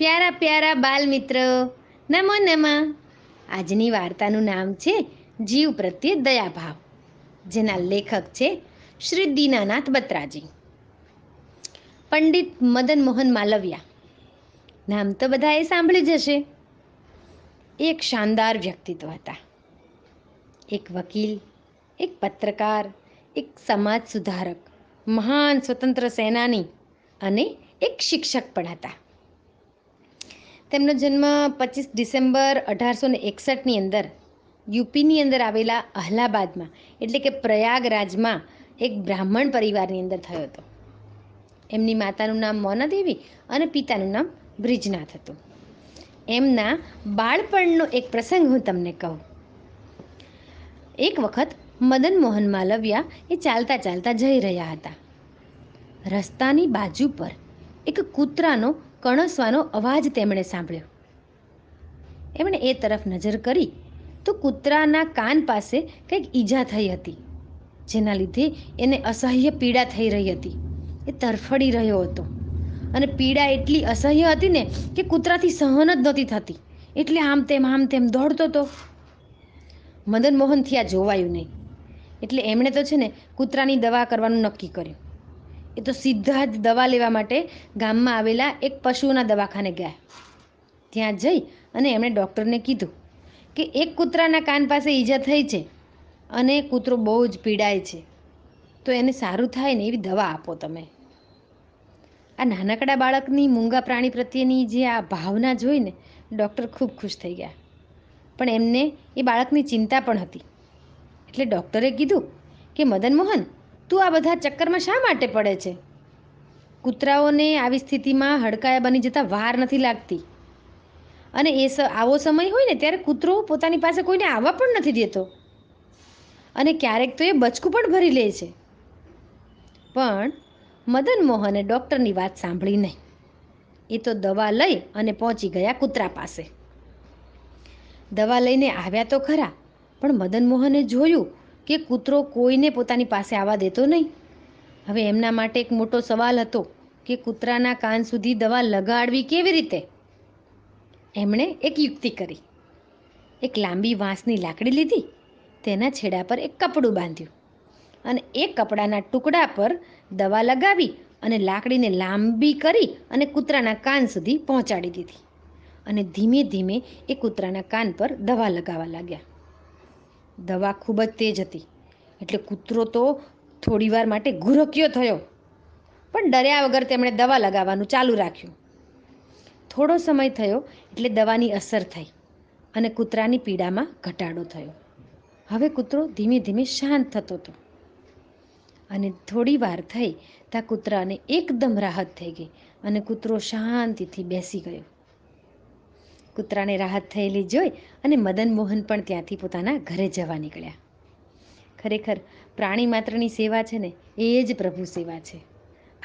પ્યારા પ્યારા બાલ મિત્રો નમો નમઃ આજની વાર્તાનું નામ છે જીવ પ્રત્યે દયાભાવ જેના લેખક છે શ્રી દીનાનાથ બત્રાજી પંડિત મદન મોહન માલવિયા નામ તો બધાએ સાંભળી જશે એક શાનદાર વ્યક્તિત્વ હતા એક વકીલ એક પત્રકાર એક સમાજ સુધારક મહાન સ્વતંત્ર સેનાની અને એક શિક્ષક પણ હતા તેમનો જન્મ પચીસ ડિસેમ્બર અઢારસો ને એકસઠની અંદર યુપીની અંદર આવેલા અહલાબાદમાં એટલે કે પ્રયાગરાજમાં એક બ્રાહ્મણ પરિવારની અંદર થયો હતો એમની માતાનું નામ મોનાદેવી અને પિતાનું નામ બ્રિજનાથ હતું એમના બાળપણનો એક પ્રસંગ હું તમને કહું એક વખત મદન મોહન માલવ્યા એ ચાલતા ચાલતા જઈ રહ્યા હતા રસ્તાની બાજુ પર એક કૂતરાનો કણસવાનો અવાજ તેમણે સાંભળ્યો એમણે એ તરફ નજર કરી તો કૂતરાના કાન પાસે કંઈક ઈજા થઈ હતી જેના લીધે એને અસહ્ય પીડા થઈ રહી હતી એ તરફડી રહ્યો હતો અને પીડા એટલી અસહ્ય હતી ને કે કૂતરાથી સહન જ નહોતી થતી એટલે આમ તેમ આમ તેમ દોડતો હતો મદન મોહન થયા જોવાયું નહીં એટલે એમણે તો છે ને કૂતરાની દવા કરવાનું નક્કી કર્યું એ તો સીધા જ દવા લેવા માટે ગામમાં આવેલા એક પશુઓના દવાખાને ગયા ત્યાં જઈ અને એમણે ડૉક્ટરને કીધું કે એક કૂતરાના કાન પાસે ઈજા થઈ છે અને કૂતરો બહુ જ પીડાય છે તો એને સારું થાય ને એવી દવા આપો તમે આ નાનકડા બાળકની મૂંગા પ્રાણી પ્રત્યેની જે આ ભાવના જોઈને ડૉક્ટર ખૂબ ખુશ થઈ ગયા પણ એમને એ બાળકની ચિંતા પણ હતી એટલે ડૉક્ટરે કીધું કે મદન મોહન તું આ બધા ચક્કરમાં શા માટે પડે છે કૂતરાઓને આવી સ્થિતિમાં હડકાયા બની જતાં વાર નથી લાગતી અને એ આવો સમય હોય ને ત્યારે કૂતરો પોતાની પાસે કોઈને આવવા પણ નથી દેતો અને ક્યારેક તો એ બચકું પણ ભરી લે છે પણ મદન મોહને ડૉક્ટરની વાત સાંભળી નહીં એ તો દવા લઈ અને પહોંચી ગયા કૂતરા પાસે દવા લઈને આવ્યા તો ખરા પણ મદન મોહને જોયું કે કૂતરો કોઈને પોતાની પાસે આવવા દેતો નહીં હવે એમના માટે એક મોટો સવાલ હતો કે કૂતરાના કાન સુધી દવા લગાડવી કેવી રીતે એમણે એક યુક્તિ કરી એક લાંબી વાંસની લાકડી લીધી તેના છેડા પર એક કપડું બાંધ્યું અને એ કપડાના ટુકડા પર દવા લગાવી અને લાકડીને લાંબી કરી અને કૂતરાના કાન સુધી પહોંચાડી દીધી અને ધીમે ધીમે એ કૂતરાના કાન પર દવા લગાવવા લાગ્યા દવા ખૂબ જ તેજ હતી એટલે કૂતરો તો થોડીવાર માટે ઘુરક્યો થયો પણ ડર્યા વગર તેમણે દવા લગાવવાનું ચાલુ રાખ્યું થોડો સમય થયો એટલે દવાની અસર થઈ અને કૂતરાની પીડામાં ઘટાડો થયો હવે કૂતરો ધીમે ધીમે શાંત થતો હતો અને થોડી વાર થઈ ત્યાં કૂતરાને એકદમ રાહત થઈ ગઈ અને કૂતરો શાંતિથી બેસી ગયો કૂતરાને રાહત થયેલી જોઈ અને મદન મોહન પણ ત્યાંથી પોતાના ઘરે જવા નીકળ્યા ખરેખર પ્રાણી માત્રની સેવા છે ને એ જ પ્રભુ સેવા છે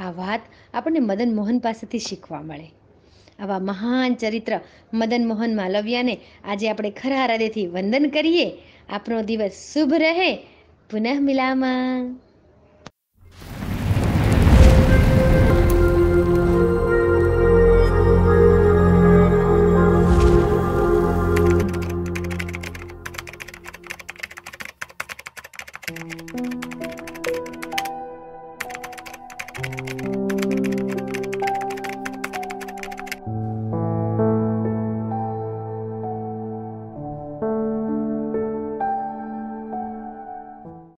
આ વાત આપણને મદન મોહન પાસેથી શીખવા મળે આવા મહાન ચરિત્ર મદન મોહન માલવ્યાને આજે આપણે ખરા હૃદયથી વંદન કરીએ આપણો દિવસ શુભ રહે પુનઃ મિલામાં